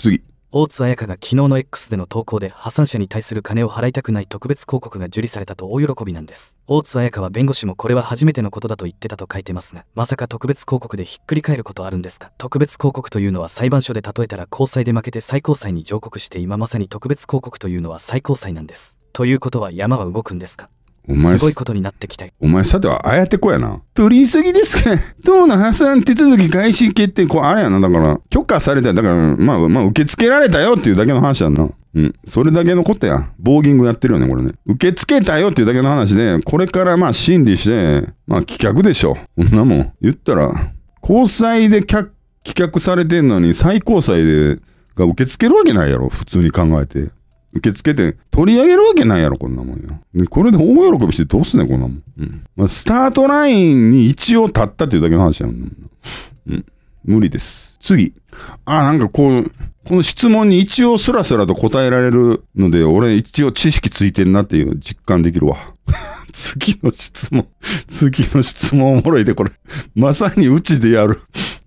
次大津彩香が昨日の X での投稿で破産者に対する金を払いたくない特別広告が受理されたと大喜びなんです大津彩香は弁護士もこれは初めてのことだと言ってたと書いてますがまさか特別広告でひっくり返ることあるんですか特別広告というのは裁判所で例えたら高裁で負けて最高裁に上告して今まさに特別広告というのは最高裁なんですということは山は動くんですかお前すごいことになってきたお前さてはあやてこやな。取りすぎですか党の破産手続き開始決定。こうあれやな。だから、許可された。だから、まあ、まあ、受け付けられたよっていうだけの話やんな。うん。それだけのことや。ボーギングやってるよね、これね。受け付けたよっていうだけの話で、これからまあ審理して、まあ棄却でしょ。こんなもん。言ったら、高裁で棄却されてんのに最高裁で、が受け付けるわけないやろ。普通に考えて。受け付けて取り上げるわけないやろ、こんなもんよ。これで大喜びしてどうすねこんなもん。うん。まあ、スタートラインに一応立ったっていうだけの話やもん。うん。無理です。次。あ、なんかこう、この質問に一応スラスラと答えられるので、俺一応知識ついてんなっていう実感できるわ。次の質問。次の質問おもろいで、これ。まさにうちでやる。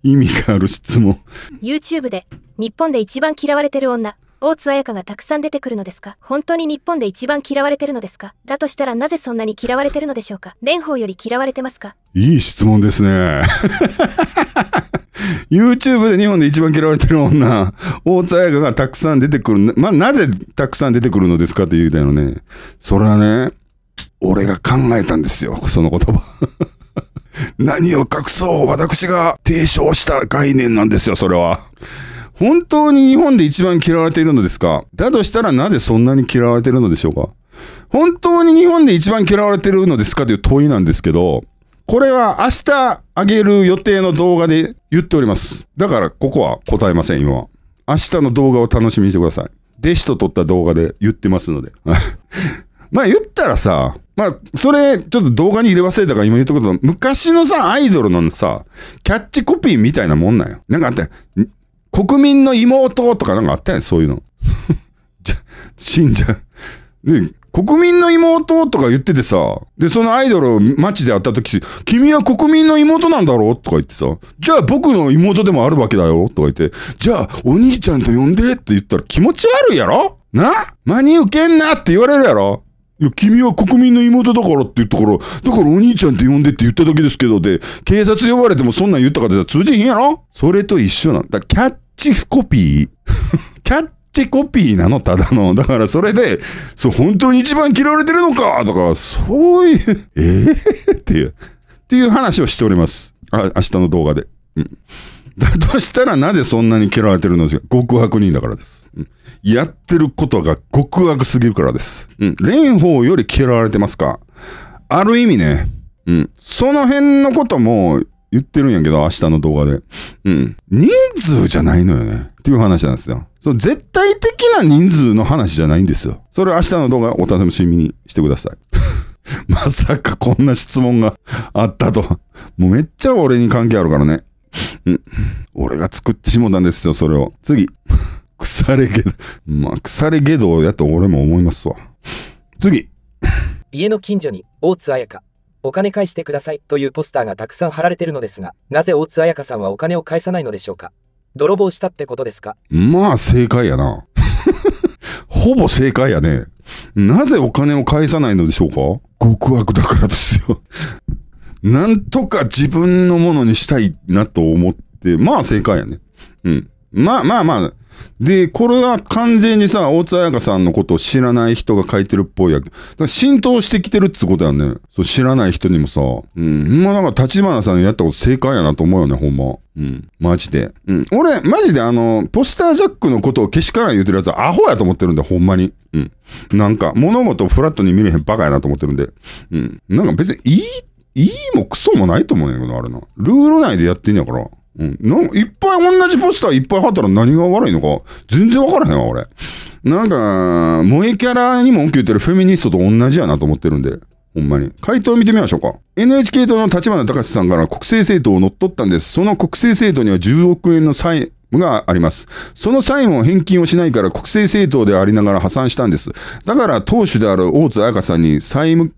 意味がある質問。YouTube で、日本で一番嫌われてる女、大津彩香がたくさん出てくるのですか本当に日本で一番嫌われてるのですかだとしたらなぜそんなに嫌われてるのでしょうか蓮舫より嫌われてますかいい質問ですね。YouTube で日本で一番嫌われてる女、大津彩香がたくさん出てくる。まあ、なぜたくさん出てくるのですかって言うたよね。それはね、俺が考えたんですよ、その言葉。何を隠そう、私が提唱した概念なんですよ、それは。本当に日本で一番嫌われているのですかだとしたらなぜそんなに嫌われているのでしょうか本当に日本で一番嫌われているのですかという問いなんですけど、これは明日あげる予定の動画で言っております。だからここは答えません、今は。明日の動画を楽しみにしてください。弟子と撮った動画で言ってますので。まあ言ったらさ、まあ、それ、ちょっと動画に入れ忘れたから今言ったこと、昔のさ、アイドルのさ、キャッチコピーみたいなもんなんよ。なんかあって、国民の妹とかなんかあったやん、そういうの。じゃ、信者。ね、国民の妹とか言っててさ、で、そのアイドルを街で会った時、君は国民の妹なんだろとか言ってさ、じゃあ僕の妹でもあるわけだよとか言って、じゃあお兄ちゃんと呼んでって言ったら気持ち悪いやろな真に受けんなって言われるやろいや、君は国民の妹だからって言ったから、だからお兄ちゃんって呼んでって言っただけですけどで、警察呼ばれてもそんなん言ったかって通じひんやろそれと一緒なんだ。キャッチコピーキャッチコピーなのただの。だからそれで、そう、本当に一番嫌われてるのかとか、そういう、えー、っていう、っていう話をしております。あ、明日の動画で。うん。だとしたらなぜそんなに嫌われてるのですか極悪人だからです。うん。やってることが極悪すぎるからです。うん。蓮舫より嫌われてますかある意味ね、うん。その辺のことも、言ってるんやけど、明日の動画で。うん。人数じゃないのよね。っていう話なんですよ。その絶対的な人数の話じゃないんですよ。それ明日の動画お楽しみにしてください。まさかこんな質問があったと。もうめっちゃ俺に関係あるからね。うん。俺が作ってしもたんですよ、それを。次。腐れけど、まあ、腐れけどやと俺も思いますわ。次。家の近所に大津彩香お金返してくださいというポスターがたくさん貼られてるのですが、なぜ大津彩香さんはお金を返さないのでしょうか泥棒したってことですかまあ正解やな。ほぼ正解やね。なぜお金を返さないのでしょうか極悪だからですよ。なんとか自分のものにしたいなと思って、まあ正解やね。うん。まあまあまあ、で、これは完全にさ、大津彩香さんのことを知らない人が書いてるっぽいやけ。ど、浸透してきてるっつうことやね。そう、知らない人にもさ。うん。ほんまんか立花さんやったこと正解やなと思うよね、ほんま。うん。マジで。うん。俺、マジであの、ポスタージャックのことをけしからん言うてるやつはアホやと思ってるんだ、ほんまに。うん。なんか、物事をフラットに見れへんバカやなと思ってるんで。うん。なんか別にいい、いいもクソもないと思うねんけど、あれな。ルール内でやってんやから。うん。なんいっぱい同じポスターいっぱい貼ったら何が悪いのか、全然わからへんわ、俺。なんか、萌えキャラにも文句言ってるフェミニストと同じやなと思ってるんで。ほんまに。回答見てみましょうか。NHK 党の立花隆さんから国政政党を乗っ取ったんです。その国政政党には10億円の債務があります。その債務を返金をしないから国政政党でありながら破産したんです。だから党首である大津彩香さんに債務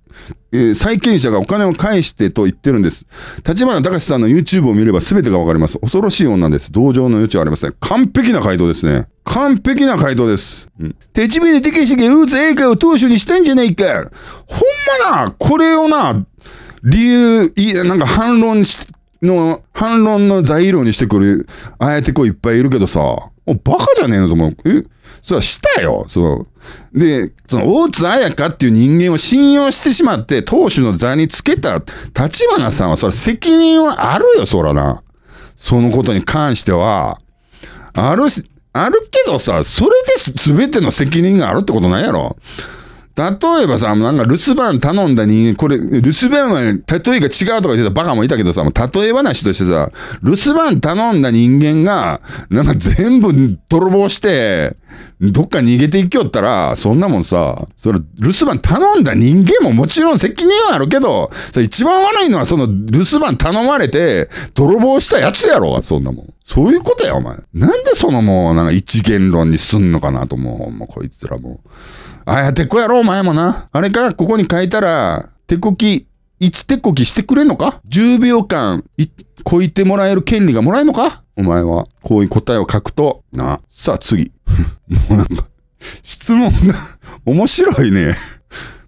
えー、債権者がお金を返してと言ってるんです。立花隆さんの YouTube を見れば全てがわかります。恐ろしい女です。同情の余地はありません。完璧な回答ですね。完璧な回答です。うん。手ちびで手しげ打つ英会を当主にしたんじゃないか。ほんまな、これをな、理由、いなんか反論し、の、反論の材料にしてくる、あえてこういっぱいいるけどさ、お、バカじゃねえのと思う。えそれはしたよ。そう。で、その、大津彩香っていう人間を信用してしまって、当主の座につけた立花さんは、それ責任はあるよ、そらな。そのことに関しては。あるし、あるけどさ、それで全ての責任があるってことないやろ。例えばさ、なんか留守番頼んだ人間、これ、留守番は、例えが違うとか言ってたバカもいたけどさ、例え話としてさ、留守番頼んだ人間が、なんか全部泥棒して、どっか逃げていきよったら、そんなもんさ、それ、留守番頼んだ人間ももちろん責任はあるけど、それ一番悪いのはその留守番頼まれて、泥棒したやつやろそんなもん。そういうことや、お前。なんでそのもう、なんか一元論にすんのかなと思う。ほんま、こいつらもああやてっこやろ、お前もな。あれか、ここに書いたら、手こき、つ手こきしてくれんのか ?10 秒間、こいてもらえる権利がもらえんのかお前は、こういう答えを書くと、な。さあ次。もうなんか、質問が面白いね。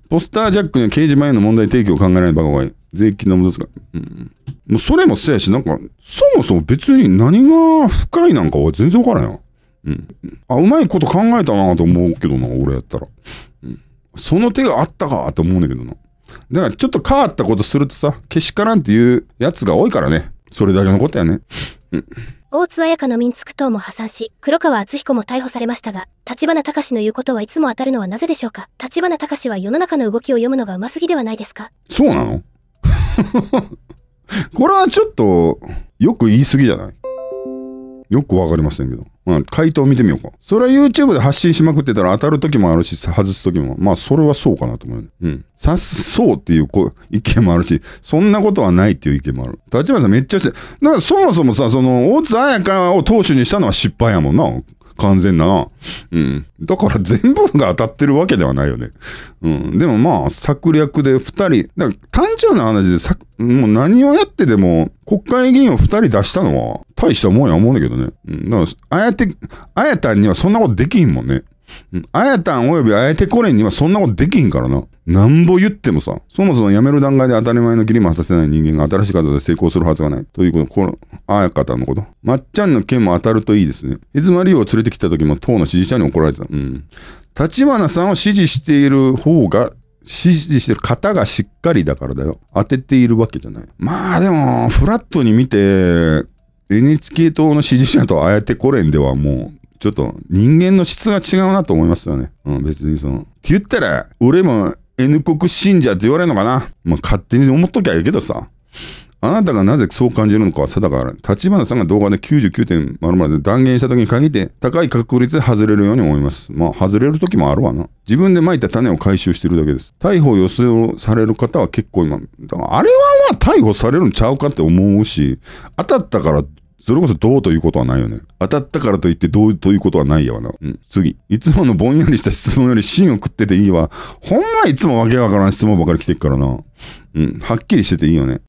ポスタージャックには刑事前の問題提起を考えないバカがいい。税金の無駄遣い。うん。もうそれもそうやし、なんか、そもそも別に何が深いなんかは全然わからんよ。うん。あ、うまいこと考えたなと思うけどな、俺やったら。うん。その手があったかと思うんだけどな。だからちょっと変わったことするとさ、けしからんっていうやつが多いからね。それだけのことやね。うん。大津彩香のミンツク等も破産し、黒川厚彦も逮捕されましたが、立花隆の言うことはいつも当たるのはなぜでしょうか立花隆は世の中の動きを読むのがうますぎではないですかそうなの これはちょっと、よく言い過ぎじゃないよくわかりませんけど。まあ、回答見てみようか。それは YouTube で発信しまくってたら当たる時もあるし、外す時も。まあ、それはそうかなと思う、ね。うん。っそうっていう意見もあるし、そんなことはないっていう意見もある。立花さんめっちゃして、だからそもそもさ、その、大津彩香を投手にしたのは失敗やもんな。完全な。うん。だから全部が当たってるわけではないよね。うん。でもまあ、策略で2人、だから単調な話でさ、もう何をやってでも、国会議員を2人出したのは、大したもんや思うんだけどね。うん。だから、あやて、あやたんにはそんなことできんもんね。あやたんおよびあえてこれにはそんなことできひんからな。なんぼ言ってもさ、そもそも辞める段階で当たり前の義理も果たせない人間が新しい方で成功するはずがない。ということ、この、あやかたんのこと。まっちゃんの件も当たるといいですね。いつまりを連れてきた時も党の支持者に怒られた。うん。立花さんを支持している方が、支持してる方がしっかりだからだよ。当てているわけじゃない。まあでも、フラットに見て、NHK 党の支持者とあえてこれんではもうちょっと人間の質が違うなと思いますよね。うん、別にその。って言ったら、俺も N 国信者って言われるのかなまあ、勝手に思っときゃいいけどさ。あなたがなぜそう感じるのかは定かある。立花さんが動画で99.0まで断言した時に限って高い確率で外れるように思います。まあ外れる時もあるわな。自分で蒔いた種を回収してるだけです。逮捕予想をされる方は結構今、だからあれはまあ逮捕されるんちゃうかって思うし、当たったからそれこそどうということはないよね。当たったからといってどうということはないやわな。うん。次。いつものぼんやりした質問より芯を食ってていいわ。ほんまいつもわけわからん質問ばかり来てっからな。うん。はっきりしてていいよね。